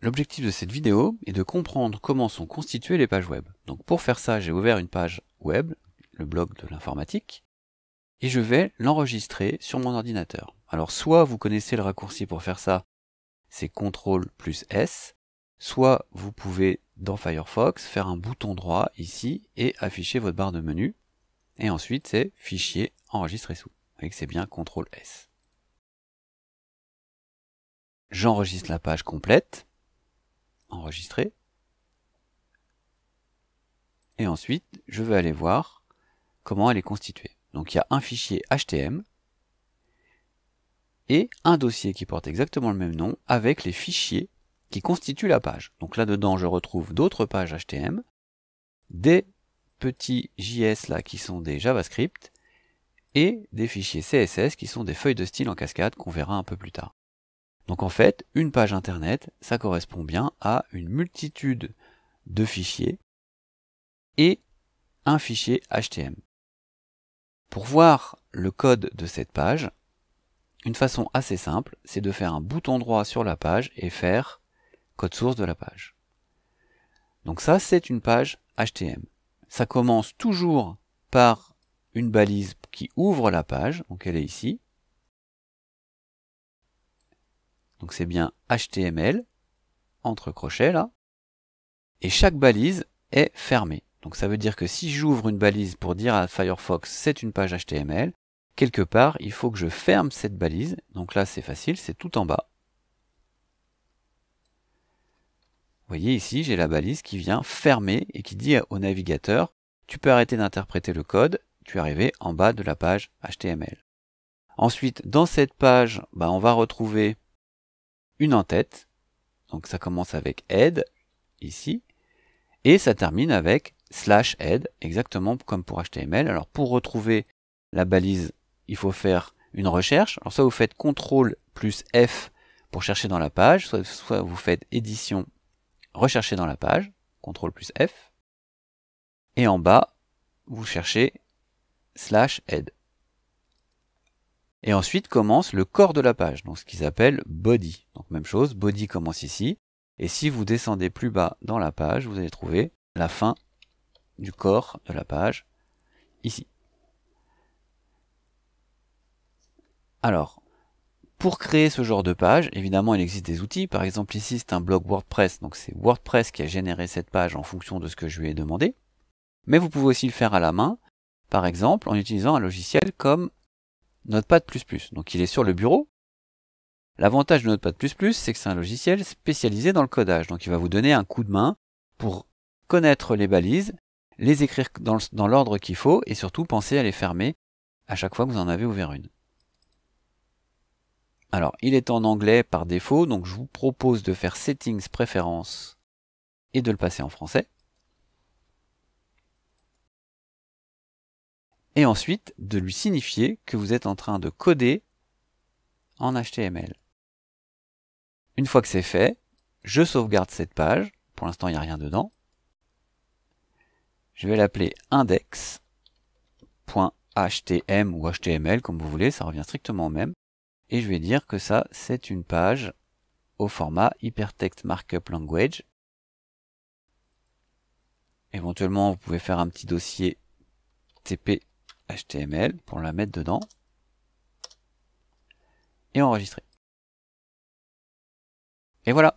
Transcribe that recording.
L'objectif de cette vidéo est de comprendre comment sont constituées les pages web. Donc pour faire ça, j'ai ouvert une page web, le blog de l'informatique, et je vais l'enregistrer sur mon ordinateur. Alors soit vous connaissez le raccourci pour faire ça, c'est CTRL plus S, soit vous pouvez dans Firefox faire un bouton droit ici et afficher votre barre de menu, et ensuite c'est Fichier, enregistrer sous. Vous voyez que c'est bien CTRL S. J'enregistre la page complète, enregistrer. Et ensuite, je vais aller voir comment elle est constituée. Donc il y a un fichier HTM et un dossier qui porte exactement le même nom avec les fichiers qui constituent la page. Donc là-dedans, je retrouve d'autres pages HTM, des petits JS là qui sont des JavaScript et des fichiers CSS qui sont des feuilles de style en cascade qu'on verra un peu plus tard. Donc en fait, une page Internet, ça correspond bien à une multitude de fichiers et un fichier HTML. Pour voir le code de cette page, une façon assez simple, c'est de faire un bouton droit sur la page et faire code source de la page. Donc ça, c'est une page HTML. Ça commence toujours par une balise qui ouvre la page, donc elle est ici. Donc c'est bien HTML, entre crochets là, et chaque balise est fermée. Donc ça veut dire que si j'ouvre une balise pour dire à Firefox c'est une page HTML, quelque part il faut que je ferme cette balise. Donc là c'est facile, c'est tout en bas. Vous voyez ici j'ai la balise qui vient fermer et qui dit au navigateur tu peux arrêter d'interpréter le code, tu es arrivé en bas de la page HTML. Ensuite dans cette page bah, on va retrouver une en tête. Donc ça commence avec head, ici. Et ça termine avec slash head, exactement comme pour HTML. Alors pour retrouver la balise, il faut faire une recherche. Alors soit vous faites CTRL plus F pour chercher dans la page, soit, vous faites édition, rechercher dans la page, CTRL plus F. Et en bas, vous cherchez slash head. Et ensuite commence le corps de la page, donc ce qu'ils appellent body. Donc même chose, body commence ici. Et si vous descendez plus bas dans la page, vous allez trouver la fin du corps de la page, ici. Alors, pour créer ce genre de page, évidemment, il existe des outils. Par exemple, ici, c'est un blog WordPress. Donc, c'est WordPress qui a généré cette page en fonction de ce que je lui ai demandé. Mais vous pouvez aussi le faire à la main, par exemple, en utilisant un logiciel comme Notepad++. Donc il est sur le bureau. L'avantage de Notepad++, c'est que c'est un logiciel spécialisé dans le codage. Donc il va vous donner un coup de main pour connaître les balises, les écrire dans l'ordre qu'il faut et surtout penser à les fermer à chaque fois que vous en avez ouvert une. Alors, il est en anglais par défaut, donc je vous propose de faire Settings, Préférences et de le passer en français. et ensuite de lui signifier que vous êtes en train de coder en HTML. Une fois que c'est fait, je sauvegarde cette page, pour l'instant il n'y a rien dedans. Je vais l'appeler index.htm ou html comme vous voulez, ça revient strictement au même. Et je vais dire que ça c'est une page au format Hypertext Markup Language. Éventuellement vous pouvez faire un petit dossier TP HTML pour la mettre dedans et enregistrer. Et voilà